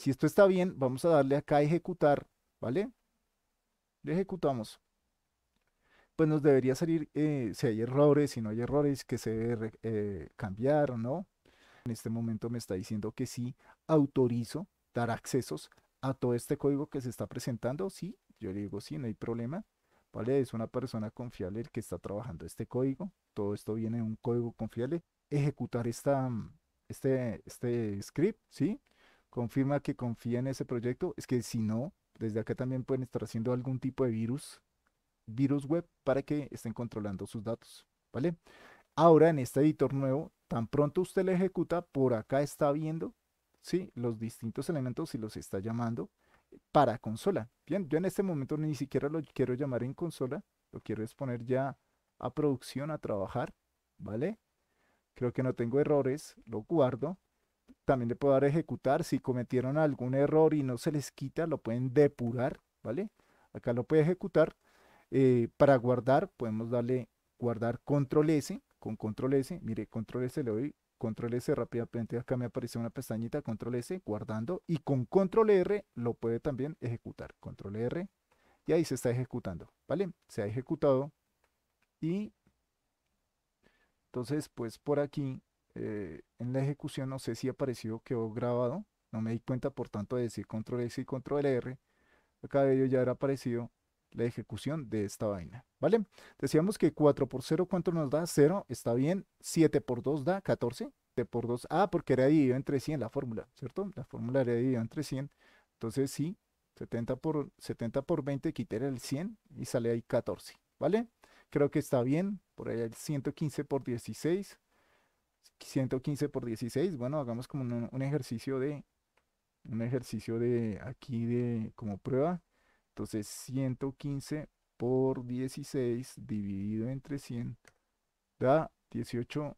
Si esto está bien, vamos a darle acá a ejecutar, ¿vale? Le ejecutamos. Pues nos debería salir eh, si hay errores, si no hay errores, que se debe eh, cambiar o no. En este momento me está diciendo que sí autorizo dar accesos a todo este código que se está presentando. Sí, yo le digo sí, no hay problema. ¿Vale? Es una persona confiable el que está trabajando este código. Todo esto viene de un código confiable. Ejecutar este, este script, ¿sí? confirma que confía en ese proyecto. Es que si no, desde acá también pueden estar haciendo algún tipo de virus, virus web, para que estén controlando sus datos. ¿Vale? Ahora en este editor nuevo, tan pronto usted lo ejecuta, por acá está viendo ¿sí? los distintos elementos y los está llamando para consola. Bien, yo en este momento ni siquiera lo quiero llamar en consola, lo quiero exponer ya a producción, a trabajar, ¿vale? Creo que no tengo errores, lo guardo también le puedo dar ejecutar. Si cometieron algún error y no se les quita, lo pueden depurar, ¿vale? Acá lo puede ejecutar. Eh, para guardar, podemos darle guardar control S, con control S, mire, control S le doy, control S rápidamente, acá me aparece una pestañita, control S, guardando, y con control R lo puede también ejecutar, control R, y ahí se está ejecutando, ¿vale? Se ha ejecutado, y entonces, pues por aquí eh, en la ejecución no sé si apareció, quedó grabado, no me di cuenta por tanto de decir control X y control R, acá de ello ya era aparecido la ejecución de esta vaina, ¿vale? Decíamos que 4 por 0, ¿cuánto nos da? 0, está bien, 7 por 2 da 14, T por 2, ah, porque era dividido entre 100 la fórmula, ¿cierto? La fórmula era dividida entre 100, entonces sí, 70 por, 70 por 20, quité el 100 y sale ahí 14, ¿vale? Creo que está bien, por ahí el 115 por 16, 115 por 16, bueno, hagamos como un, ejercicio de, un ejercicio de aquí de como prueba. Entonces 115 por 16 dividido entre 100 da 18,4.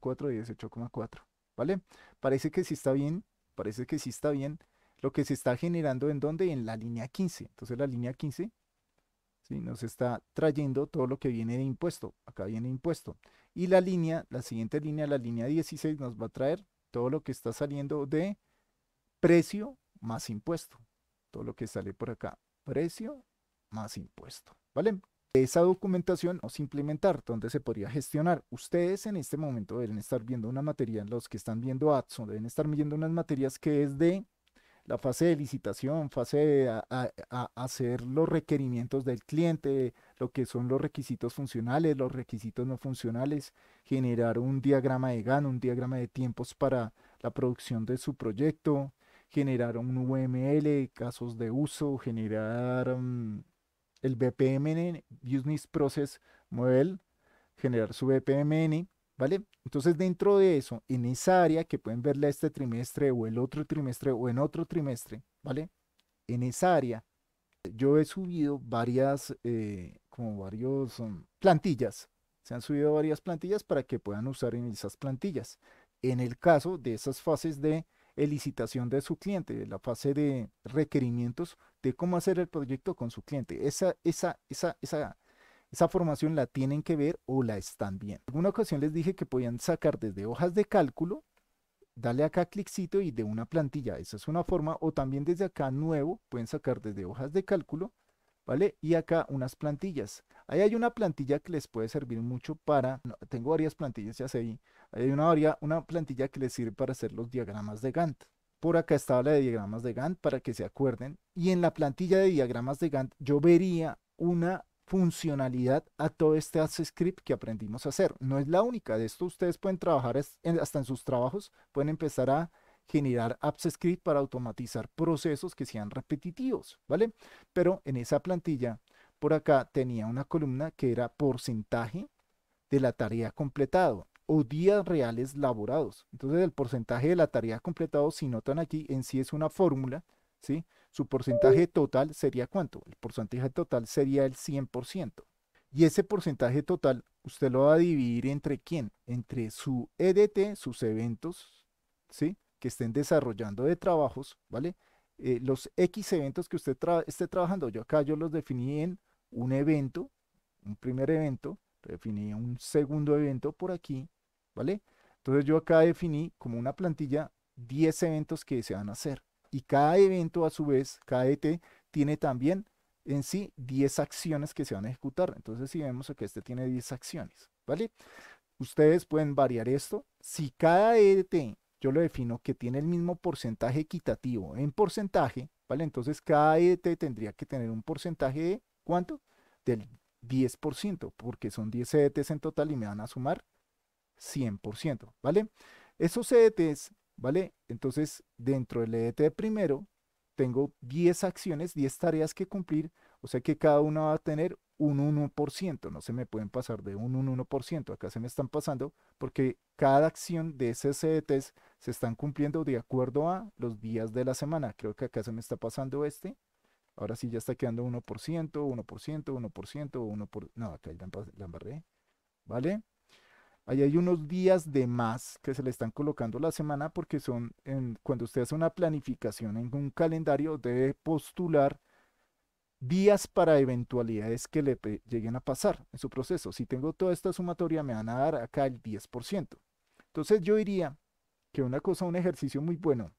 4 18,4. ¿Vale? Parece que sí está bien. Parece que sí está bien. Lo que se está generando en dónde? En la línea 15. Entonces la línea 15 nos está trayendo todo lo que viene de impuesto. Acá viene impuesto. Y la línea, la siguiente línea, la línea 16, nos va a traer todo lo que está saliendo de precio más impuesto. Todo lo que sale por acá, precio más impuesto. ¿Vale? Esa documentación o implementar, donde se podría gestionar. Ustedes en este momento deben estar viendo una materia, los que están viendo Adson. deben estar viendo unas materias que es de la fase de licitación, fase de a, hacer los requerimientos del cliente, lo que son los requisitos funcionales, los requisitos no funcionales, generar un diagrama de gano un diagrama de tiempos para la producción de su proyecto, generar un UML, casos de uso, generar mm, el BPMN, Business Process Model, generar su BPMN, ¿Vale? Entonces, dentro de eso, en esa área que pueden verla este trimestre o el otro trimestre o en otro trimestre, ¿vale? En esa área, yo he subido varias, eh, como varios mm, plantillas. Se han subido varias plantillas para que puedan usar en esas plantillas. En el caso de esas fases de elicitación de su cliente, de la fase de requerimientos de cómo hacer el proyecto con su cliente. Esa, esa, esa, esa esa formación la tienen que ver o la están viendo. En alguna ocasión les dije que podían sacar desde hojas de cálculo, Dale acá cliccito y de una plantilla. Esa es una forma. O también desde acá nuevo, pueden sacar desde hojas de cálculo, ¿vale? Y acá unas plantillas. Ahí hay una plantilla que les puede servir mucho para... tengo varias plantillas, ya sé hay una, una plantilla que les sirve para hacer los diagramas de Gantt. Por acá está la de diagramas de Gantt para que se acuerden. Y en la plantilla de diagramas de Gantt yo vería una funcionalidad a todo este script que aprendimos a hacer. No es la única, de esto ustedes pueden trabajar hasta en sus trabajos, pueden empezar a generar apps script para automatizar procesos que sean repetitivos, ¿vale? Pero en esa plantilla, por acá tenía una columna que era porcentaje de la tarea completado o días reales laborados. Entonces el porcentaje de la tarea completado, si notan aquí, en sí es una fórmula, ¿sí? su porcentaje total sería cuánto? El porcentaje total sería el 100%. Y ese porcentaje total usted lo va a dividir entre quién? Entre su EDT, sus eventos, ¿sí? Que estén desarrollando de trabajos, ¿vale? Eh, los X eventos que usted esté trabajando. Yo acá yo los definí en un evento, un primer evento, definí un segundo evento por aquí, ¿vale? Entonces yo acá definí como una plantilla 10 eventos que se van a hacer. Y cada evento, a su vez, cada ET, tiene también en sí 10 acciones que se van a ejecutar. Entonces, si vemos que este tiene 10 acciones, ¿vale? Ustedes pueden variar esto. Si cada ET yo lo defino que tiene el mismo porcentaje equitativo en porcentaje, ¿vale? Entonces, cada ET tendría que tener un porcentaje de ¿cuánto? Del 10%, porque son 10 ETs en total y me van a sumar 100%, ¿vale? Esos ETs ¿Vale? Entonces, dentro del EDT primero, tengo 10 acciones, 10 tareas que cumplir, o sea que cada una va a tener un 1%, no se me pueden pasar de un, 1%, acá se me están pasando, porque cada acción de ese edt's se están cumpliendo de acuerdo a los días de la semana, creo que acá se me está pasando este, ahora sí ya está quedando 1%, 1%, 1%, 1%, no, acá ya la embarré, ¿vale? Ahí hay unos días de más que se le están colocando la semana porque son, cuando usted hace una planificación en un calendario, debe postular días para eventualidades que le lleguen a pasar en su proceso. Si tengo toda esta sumatoria, me van a dar acá el 10%. Entonces yo diría que una cosa, un ejercicio muy bueno,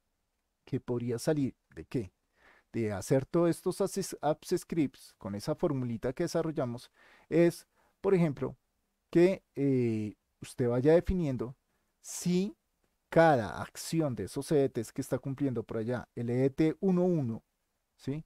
que podría salir de qué? De hacer todos estos apps scripts con esa formulita que desarrollamos, es, por ejemplo, que eh, usted vaya definiendo si cada acción de esos EETs que está cumpliendo por allá, el ET 11, ¿sí?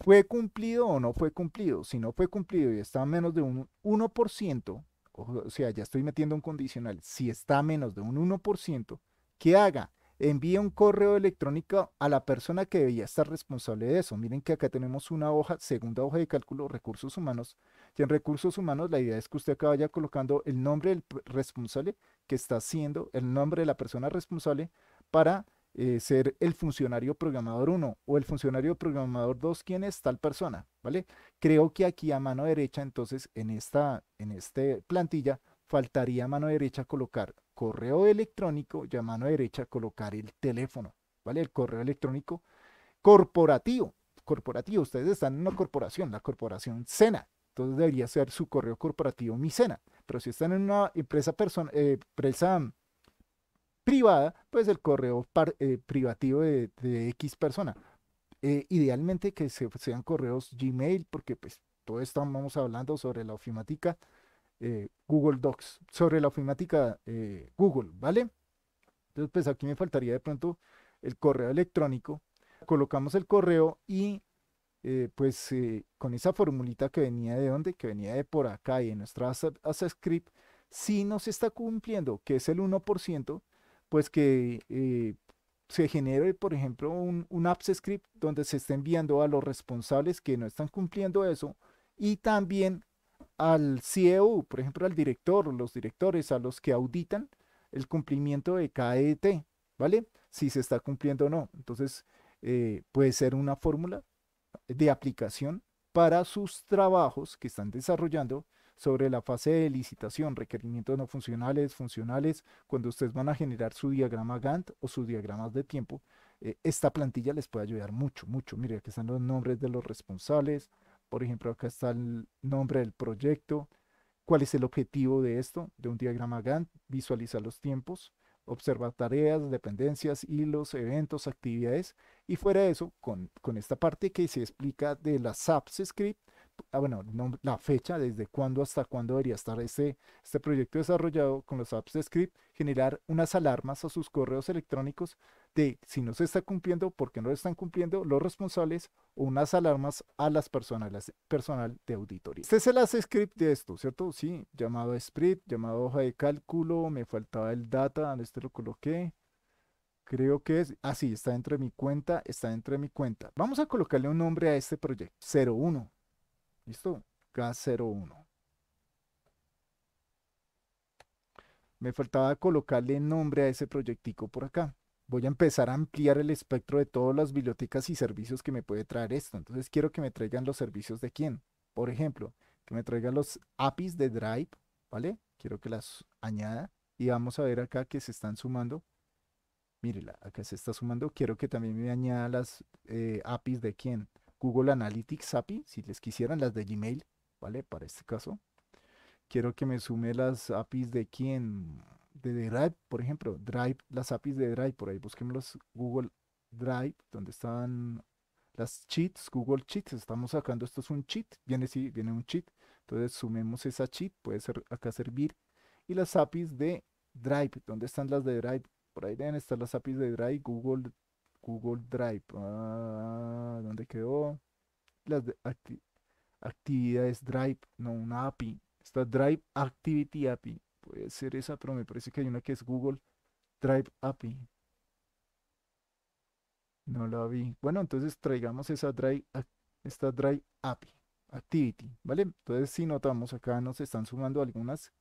¿Fue cumplido o no fue cumplido? Si no fue cumplido y está a menos de un 1%, o sea, ya estoy metiendo un condicional, si está a menos de un 1%, ¿qué haga? Envíe un correo electrónico a la persona que debía estar responsable de eso. Miren que acá tenemos una hoja, segunda hoja de cálculo, recursos humanos, que en recursos humanos la idea es que usted acaba ya colocando el nombre del responsable que está haciendo, el nombre de la persona responsable para eh, ser el funcionario programador 1 o el funcionario programador 2, quién es tal persona, ¿vale? Creo que aquí a mano derecha, entonces, en esta, en este plantilla, faltaría a mano derecha colocar correo electrónico y a mano derecha colocar el teléfono, ¿vale? El correo electrónico corporativo, corporativo, ustedes están en una corporación, la corporación Sena, entonces debería ser su correo corporativo Micena. Pero si están en una empresa, eh, empresa privada, pues el correo eh, privativo de, X persona. Eh, idealmente que sean correos Gmail, porque pues todo esto vamos hablando sobre la ofimática eh, Google Docs, sobre la ofimática Google, ¿vale? Entonces pues aquí me faltaría de pronto el correo electrónico. Colocamos el correo y eh, pues eh, con esa formulita que venía de dónde, que venía de por acá y en nuestra script, script, si no se está cumpliendo, que es el 1%, pues que eh, se genere, por ejemplo, un, un apps script donde se esté enviando a los responsables que no están cumpliendo eso y también al CEO, por ejemplo, al director, los directores, a los que auditan el cumplimiento de KET, ¿vale? Si se está cumpliendo o no. Entonces, puede ser una fórmula de aplicación para sus trabajos que están desarrollando sobre la fase de licitación, requerimientos no funcionales, funcionales, cuando ustedes van a generar su diagrama Gantt o sus diagramas de tiempo, eh, esta plantilla les puede ayudar mucho, mucho. Mire, aquí están los nombres de los responsables, por ejemplo, acá está el nombre del proyecto, cuál es el objetivo de esto, de un diagrama Gantt, visualizar los tiempos, observar tareas, dependencias, hilos, eventos, actividades. Y fuera de eso, con, esta parte que se explica de las apps Script, ah, bueno, la fecha, desde cuándo hasta cuándo debería estar este, este proyecto desarrollado con los apps script, generar unas alarmas a sus correos electrónicos de si no se está cumpliendo, porque no lo están cumpliendo los responsables, unas alarmas a las personas, las personal de auditoría. Este es el as script de esto, ¿cierto? Sí, llamado script, llamado hoja de cálculo, me faltaba el data, donde este lo coloqué. Creo que es ah sí, está dentro de mi cuenta, está dentro de mi cuenta. Vamos a colocarle un nombre a este proyecto, 01. ¿Listo? K01. Me faltaba colocarle nombre a ese proyectico por acá voy a empezar a ampliar el espectro de todas las bibliotecas y servicios que me puede traer esto. Entonces quiero que me traigan los servicios de quién. Por ejemplo, que me traigan los APIs de Drive, ¿vale? Quiero que las añada y vamos a ver acá que se están sumando. Mírela, acá se está sumando. Quiero que también me añada las eh, APIs de quién. Google Analytics API, si les quisieran las de Gmail, ¿vale? Para este caso. Quiero que me sume las APIs de quién de Drive, por ejemplo, Drive, las APIs de Drive, por ahí busquemos Google Drive, donde están las cheats, Google Cheats, estamos sacando, esto es un cheat, viene, sí, viene un cheat, entonces sumemos esa cheat, puede ser acá servir, y las APIs de Drive, ¿dónde están las de Drive? Por ahí deben estar las APIs de Drive, Google, Google Drive, ah, ¿dónde quedó? Las de actividades Drive, no una API, está Drive Activity API, ser esa, pero me parece que hay una que es Google Drive API. No la vi. Bueno, entonces traigamos esa Drive, esta Drive API, Activity, ¿vale? Entonces si notamos acá nos están sumando algunos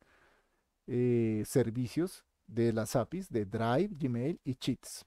eh, servicios de las APIs de Drive, Gmail y Cheats.